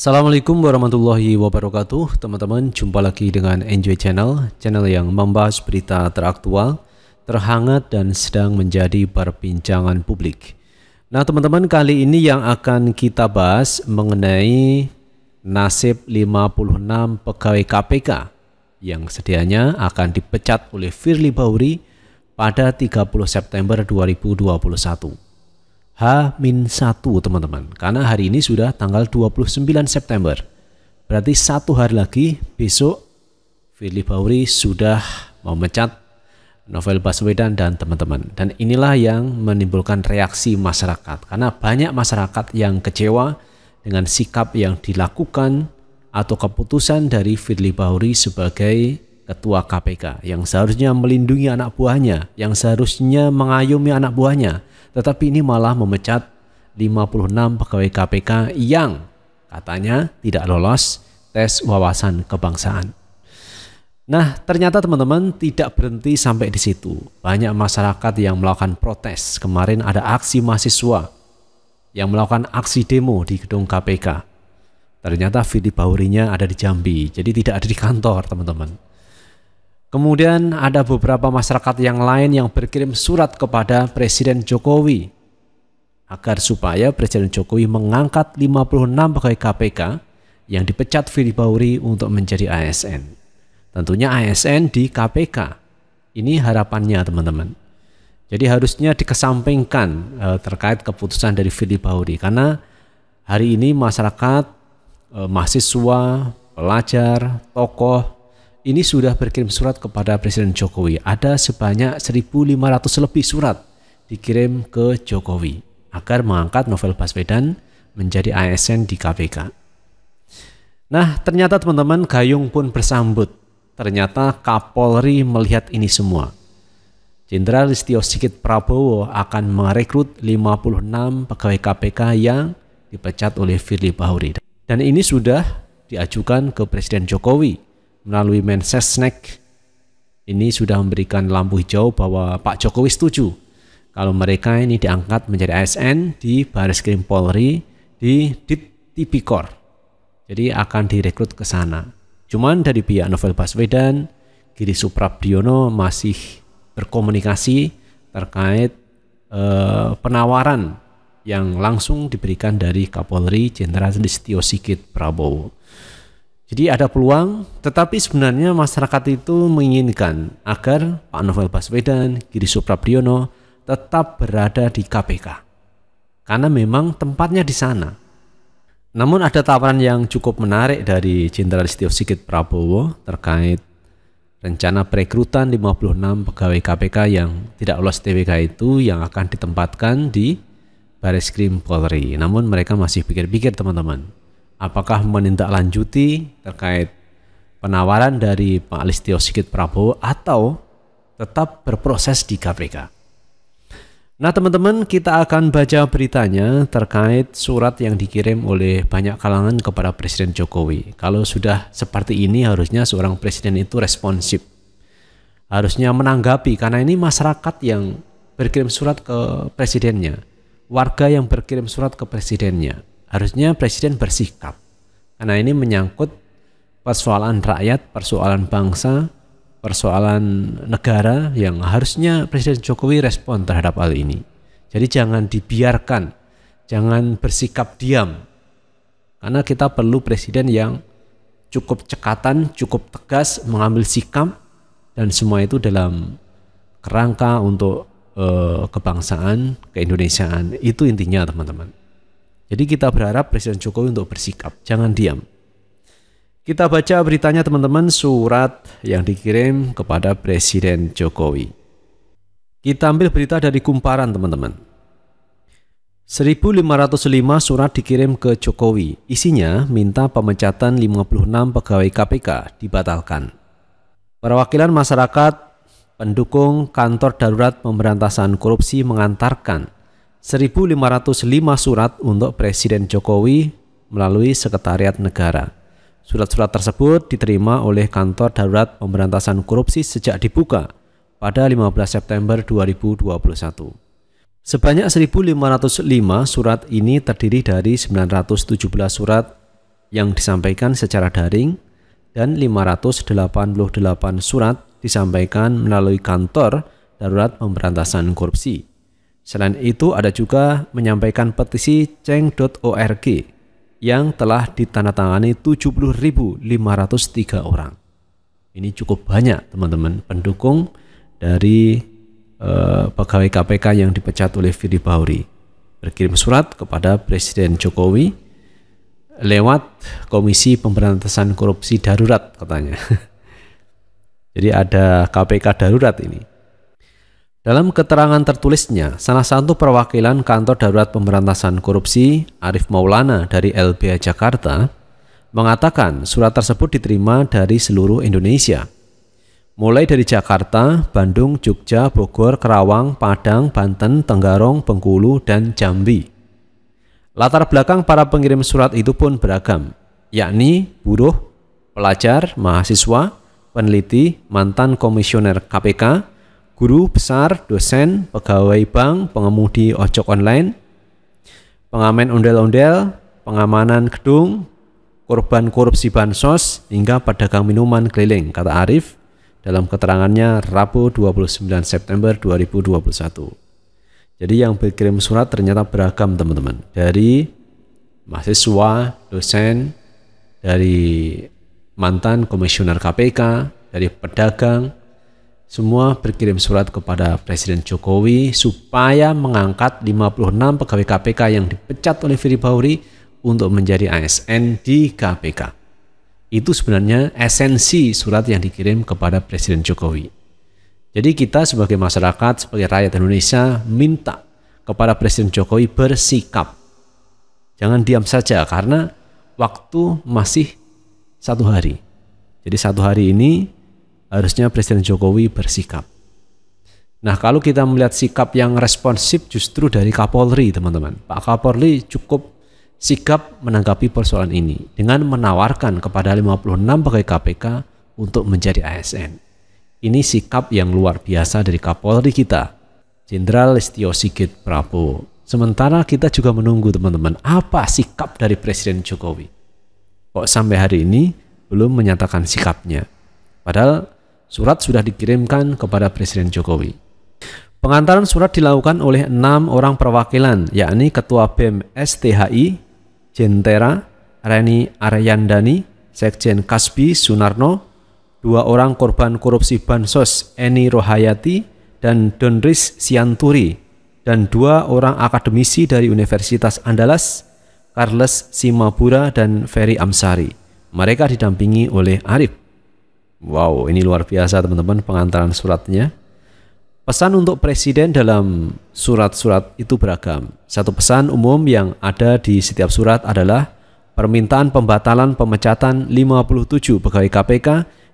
Assalamualaikum warahmatullahi wabarakatuh Teman-teman, jumpa lagi dengan Enjoy Channel Channel yang membahas berita teraktual, terhangat dan sedang menjadi perbincangan publik Nah teman-teman, kali ini yang akan kita bahas mengenai nasib 56 pegawai KPK yang sedianya akan dipecat oleh Firly Bauri pada 30 September 2021 H-1 teman-teman karena hari ini sudah tanggal 29 September berarti satu hari lagi besok Firly Bauri sudah memecat Novel Baswedan dan teman-teman dan inilah yang menimbulkan reaksi masyarakat karena banyak masyarakat yang kecewa dengan sikap yang dilakukan atau keputusan dari Firly Bahuri sebagai ketua KPK yang seharusnya melindungi anak buahnya, yang seharusnya mengayomi anak buahnya, tetapi ini malah memecat 56 pegawai KPK yang katanya tidak lolos tes wawasan kebangsaan. Nah, ternyata teman-teman tidak berhenti sampai di situ. Banyak masyarakat yang melakukan protes. Kemarin ada aksi mahasiswa yang melakukan aksi demo di gedung KPK. Ternyata Fili Baurinya ada di Jambi, jadi tidak ada di kantor, teman-teman. Kemudian ada beberapa masyarakat yang lain yang berkirim surat kepada Presiden Jokowi agar supaya Presiden Jokowi mengangkat 56 pegawai KPK yang dipecat Firly Bauri untuk menjadi ASN. Tentunya ASN di KPK. Ini harapannya teman-teman. Jadi harusnya dikesampingkan eh, terkait keputusan dari Firly Bauri karena hari ini masyarakat, e, mahasiswa, pelajar, tokoh, ini sudah berkirim surat kepada Presiden Jokowi. Ada sebanyak 1.500 lebih surat dikirim ke Jokowi agar mengangkat Novel Baswedan menjadi ASN di KPK. Nah, ternyata teman-teman Gayung pun bersambut. Ternyata Kapolri melihat ini semua. Jenderal Listio Sigit Prabowo akan merekrut 56 pegawai KPK yang dipecat oleh Firly Bahuri. Dan ini sudah diajukan ke Presiden Jokowi melalui Mensesnek ini sudah memberikan lampu hijau bahwa Pak Jokowi setuju kalau mereka ini diangkat menjadi ASN di Baris Krim Polri di Tipikor. Jadi akan direkrut ke sana. Cuman dari pihak Novel Baswedan, Giri Suprabdiono masih berkomunikasi terkait eh, penawaran yang langsung diberikan dari Kapolri Jenderal Listio Sigit Prabowo. Jadi ada peluang, tetapi sebenarnya masyarakat itu menginginkan agar Pak Novel Baswedan, Giri Suprabriono tetap berada di KPK. Karena memang tempatnya di sana. Namun ada tawaran yang cukup menarik dari Jenderal Setio Sigit Prabowo terkait rencana perekrutan 56 pegawai KPK yang tidak lolos TWK itu yang akan ditempatkan di Baris Krim Polri. Namun mereka masih pikir-pikir teman-teman apakah menindaklanjuti terkait penawaran dari Pak Listio Sigit Prabowo atau tetap berproses di KPK. Nah teman-teman kita akan baca beritanya terkait surat yang dikirim oleh banyak kalangan kepada Presiden Jokowi. Kalau sudah seperti ini harusnya seorang presiden itu responsif. Harusnya menanggapi karena ini masyarakat yang berkirim surat ke presidennya. Warga yang berkirim surat ke presidennya. Harusnya presiden bersikap. Karena ini menyangkut persoalan rakyat, persoalan bangsa, persoalan negara yang harusnya Presiden Jokowi respon terhadap hal ini. Jadi jangan dibiarkan, jangan bersikap diam. Karena kita perlu presiden yang cukup cekatan, cukup tegas mengambil sikap dan semua itu dalam kerangka untuk eh, kebangsaan, keindonesiaan. Itu intinya teman-teman. Jadi kita berharap Presiden Jokowi untuk bersikap, jangan diam. Kita baca beritanya teman-teman surat yang dikirim kepada Presiden Jokowi. Kita ambil berita dari kumparan teman-teman. 1505 surat dikirim ke Jokowi. Isinya minta pemecatan 56 pegawai KPK dibatalkan. Perwakilan masyarakat pendukung kantor darurat pemberantasan korupsi mengantarkan 1.505 surat untuk Presiden Jokowi melalui Sekretariat Negara. Surat-surat tersebut diterima oleh Kantor Darurat Pemberantasan Korupsi sejak dibuka pada 15 September 2021. Sebanyak 1.505 surat ini terdiri dari 917 surat yang disampaikan secara daring dan 588 surat disampaikan melalui kantor darurat pemberantasan korupsi. Selain itu ada juga menyampaikan petisi ceng.org yang telah ditandatangani 70.503 orang. Ini cukup banyak teman-teman pendukung dari eh, pegawai KPK yang dipecat oleh Firly Bahuri. Berkirim surat kepada Presiden Jokowi lewat Komisi Pemberantasan Korupsi Darurat katanya. Jadi ada KPK darurat ini. Dalam keterangan tertulisnya, salah satu perwakilan Kantor Darurat Pemberantasan Korupsi, Arif Maulana dari LBH Jakarta, mengatakan surat tersebut diterima dari seluruh Indonesia. Mulai dari Jakarta, Bandung, Jogja, Bogor, Kerawang, Padang, Banten, Tenggarong, Bengkulu, dan Jambi. Latar belakang para pengirim surat itu pun beragam, yakni buruh, pelajar, mahasiswa, peneliti, mantan komisioner KPK, guru besar, dosen, pegawai bank, pengemudi ojek online, pengamen ondel-ondel, pengamanan gedung, korban korupsi bansos, hingga pedagang minuman keliling, kata Arif dalam keterangannya Rabu 29 September 2021. Jadi yang berkirim surat ternyata beragam teman-teman. Dari mahasiswa, dosen, dari mantan komisioner KPK, dari pedagang, semua berkirim surat kepada Presiden Jokowi supaya mengangkat 56 pegawai KPK yang dipecat oleh Firly Bahuri untuk menjadi ASN di KPK. Itu sebenarnya esensi surat yang dikirim kepada Presiden Jokowi. Jadi kita sebagai masyarakat, sebagai rakyat Indonesia minta kepada Presiden Jokowi bersikap. Jangan diam saja karena waktu masih satu hari. Jadi satu hari ini harusnya Presiden Jokowi bersikap. Nah, kalau kita melihat sikap yang responsif justru dari Kapolri, teman-teman. Pak Kapolri cukup sikap menanggapi persoalan ini dengan menawarkan kepada 56 pegawai KPK untuk menjadi ASN. Ini sikap yang luar biasa dari Kapolri kita, Jenderal Listio Sigit Prabowo. Sementara kita juga menunggu teman-teman, apa sikap dari Presiden Jokowi? Kok sampai hari ini belum menyatakan sikapnya? Padahal Surat sudah dikirimkan kepada Presiden Jokowi. Pengantaran surat dilakukan oleh enam orang perwakilan, yakni Ketua BEM STHI, Jentera, Reni Aryandani, Sekjen Kasbi Sunarno, dua orang korban korupsi Bansos Eni Rohayati dan Donris Sianturi, dan dua orang akademisi dari Universitas Andalas, Carles Simabura dan Ferry Amsari. Mereka didampingi oleh Arif. Wow, ini luar biasa teman-teman pengantaran suratnya. Pesan untuk presiden dalam surat-surat itu beragam. Satu pesan umum yang ada di setiap surat adalah permintaan pembatalan pemecatan 57 pegawai KPK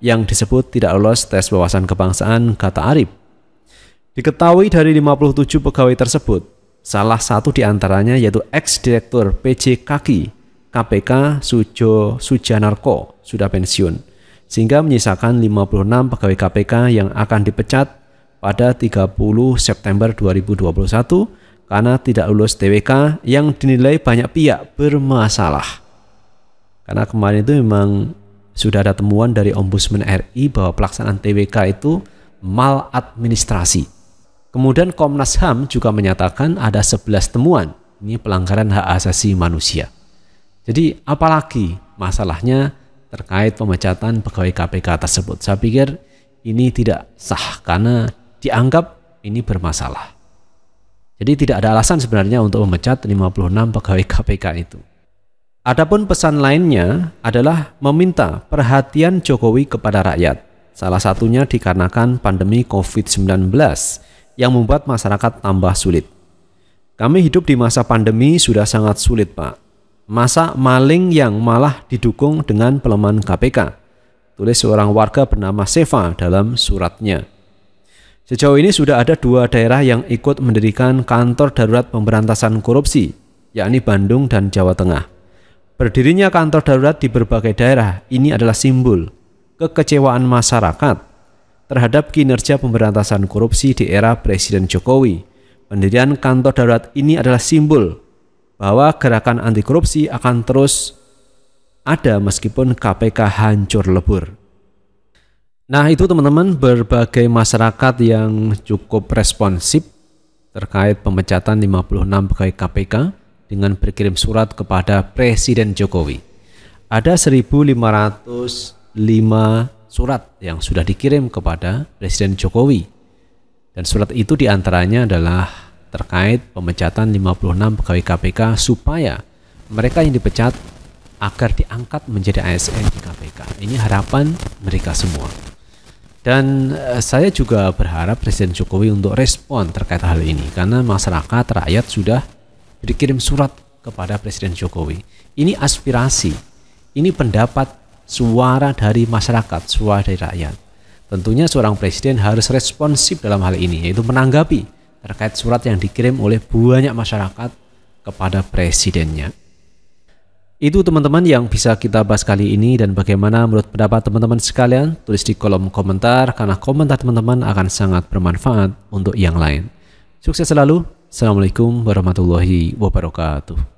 yang disebut tidak lolos tes wawasan kebangsaan, kata Arif. Diketahui dari 57 pegawai tersebut, salah satu di antaranya yaitu ex-direktur PJ Kaki KPK Sujo Sujanarko sudah pensiun sehingga menyisakan 56 pegawai KPK yang akan dipecat pada 30 September 2021 karena tidak lulus TWK yang dinilai banyak pihak bermasalah. Karena kemarin itu memang sudah ada temuan dari Ombudsman RI bahwa pelaksanaan TWK itu maladministrasi. Kemudian Komnas HAM juga menyatakan ada 11 temuan. Ini pelanggaran hak asasi manusia. Jadi apalagi masalahnya terkait pemecatan pegawai KPK tersebut. Saya pikir ini tidak sah karena dianggap ini bermasalah. Jadi tidak ada alasan sebenarnya untuk memecat 56 pegawai KPK itu. Adapun pesan lainnya adalah meminta perhatian Jokowi kepada rakyat. Salah satunya dikarenakan pandemi COVID-19 yang membuat masyarakat tambah sulit. Kami hidup di masa pandemi sudah sangat sulit, Pak masa maling yang malah didukung dengan pelemahan KPK, tulis seorang warga bernama Seva dalam suratnya. Sejauh ini sudah ada dua daerah yang ikut mendirikan kantor darurat pemberantasan korupsi, yakni Bandung dan Jawa Tengah. Berdirinya kantor darurat di berbagai daerah ini adalah simbol kekecewaan masyarakat terhadap kinerja pemberantasan korupsi di era Presiden Jokowi. Pendirian kantor darurat ini adalah simbol bahwa gerakan anti korupsi akan terus ada meskipun KPK hancur lebur. Nah, itu teman-teman berbagai masyarakat yang cukup responsif terkait pemecatan 56 pegawai KPK dengan berkirim surat kepada Presiden Jokowi. Ada 1505 surat yang sudah dikirim kepada Presiden Jokowi. Dan surat itu diantaranya adalah terkait pemecatan 56 pegawai KPK supaya mereka yang dipecat agar diangkat menjadi ASN di KPK. Ini harapan mereka semua. Dan eh, saya juga berharap Presiden Jokowi untuk respon terkait hal ini karena masyarakat rakyat sudah dikirim surat kepada Presiden Jokowi. Ini aspirasi, ini pendapat suara dari masyarakat, suara dari rakyat. Tentunya seorang presiden harus responsif dalam hal ini yaitu menanggapi terkait surat yang dikirim oleh banyak masyarakat kepada presidennya. Itu teman-teman yang bisa kita bahas kali ini dan bagaimana menurut pendapat teman-teman sekalian tulis di kolom komentar karena komentar teman-teman akan sangat bermanfaat untuk yang lain. Sukses selalu. Assalamualaikum warahmatullahi wabarakatuh.